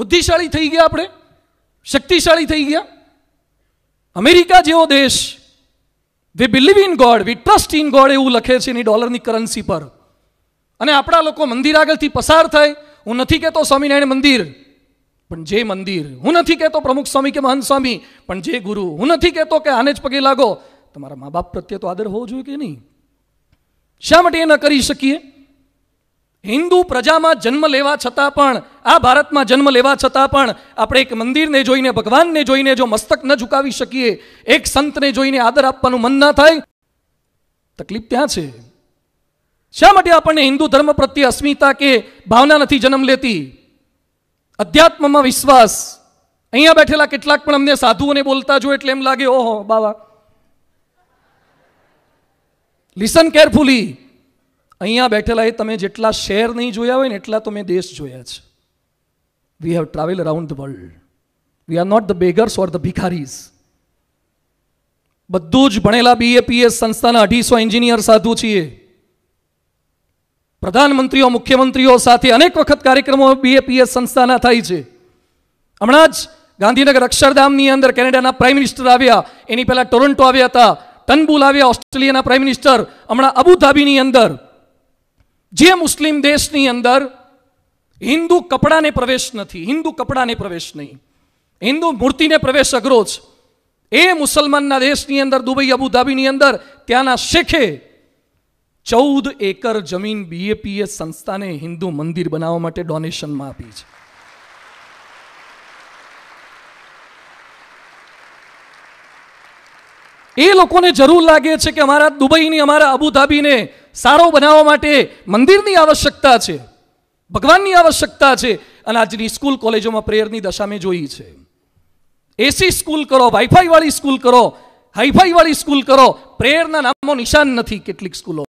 બુદ્ધિશાળી થઈ ગયા આપણે શક્તિશાળી થઈ ગયા અમેરિકા જેવો દેશ we believe in God we trust in God એવું લખે છે એની ડોલરની કરન્સી પર અને આપણા લોકો મંદિર આગળથી પસાર થાય હું નથી કહેતો સ્વામિનારાયણ મંદિર પણ જે મંદિર હું નથી કહેતો પ્રમુખ સ્વામી કે મહંત સ્વામી પણ જે ગુરુ હું નથી કહેતો કે આને જ પગે લાગો તમારા મા બાપ પ્રત્યે તો આદર હોવો જોઈએ કે નહીં શા માટે એ ન કરી શકીએ હિન્દુ પ્રજામાં જન્મ લેવા છતાં પણ આ ભારતમાં જન્મ લેવા છતાં પણ આપણે એક મંદિરને જોઈને ભગવાનને જોઈને જો મસ્તક ન ઝુકાવી શકીએ એક સંતને જોઈને આદર આપવાનું મન ના થાય તકલીફ ત્યાં છે શા માટે આપણને હિન્દુ ધર્મ પ્રત્યે અસ્મિતા કે ભાવના નથી જન્મ લેતી અધ્યાત્મમાં વિશ્વાસ અહીંયા બેઠેલા કેટલાક પણ અમને સાધુઓને બોલતા જો એટલે એમ લાગે ઓહો બાવા લિસન કેરફુલી અહીંયા બેઠેલા એ તમે જેટલા શહેર નહીં જોયા હોય ને એટલા તો મેં દેશ જોયા છે we have travel around the world we are not the beggars or the ભિખારીઝ બધું જ ભણેલા બીએ પીએસ સંસ્થાના અઢીસો એન્જિનિયર સાધુ છીએ પ્રધાનમંત્રીઓ મુખ્યમંત્રીઓ સાથે અનેક વખત કાર્યક્રમો બીએપીએસ સંસ્થાના થાય છે હમણાં જ ગાંધીનગર અક્ષરધામની અંદર કેનેડાના પ્રાઇમ મિનિસ્ટર આવ્યા એની પહેલા ટોરન્ટો આવ્યા હતા ટનબુલ આવ્યા ઓસ્ટ્રેલિયાના પ્રાઇમ મિનિસ્ટર હમણાં અબુધાબીની અંદર જે મુસ્લિમ દેશની અંદર હિન્દુ કપડાને પ્રવેશ નથી હિન્દુ કપડાને પ્રવેશ નહીં હિન્દુ મૂર્તિને પ્રવેશ અઘરો જ એ મુસલમાનના દેશની અંદર દુબઈ અબુધાબીની અંદર ત્યાંના શેખે ચૌદ એકર જમીન બીએપીએ સંસ્થાને હિન્દુ મંદિર બનાવવા માટે ડોનેશનમાં આપી છે એ લોકોને જરૂર લાગે છે કે અમારા દુબઈની અમારા અબુધાબીને સારો બનાવવા માટે મંદિરની આવશ્યકતા છે ભગવાનની આવશ્યકતા છે અને આજની સ્કૂલ કોલેજોમાં પ્રેયરની દશા મેં જોઈ છે એસી સ્કૂલ કરો વાઈફાઈ વાળી સ્કૂલ કરો હાઈફાઈ વાળી સ્કૂલ કરો પ્રેયરના નામો નિશાન નથી કેટલીક સ્કૂલો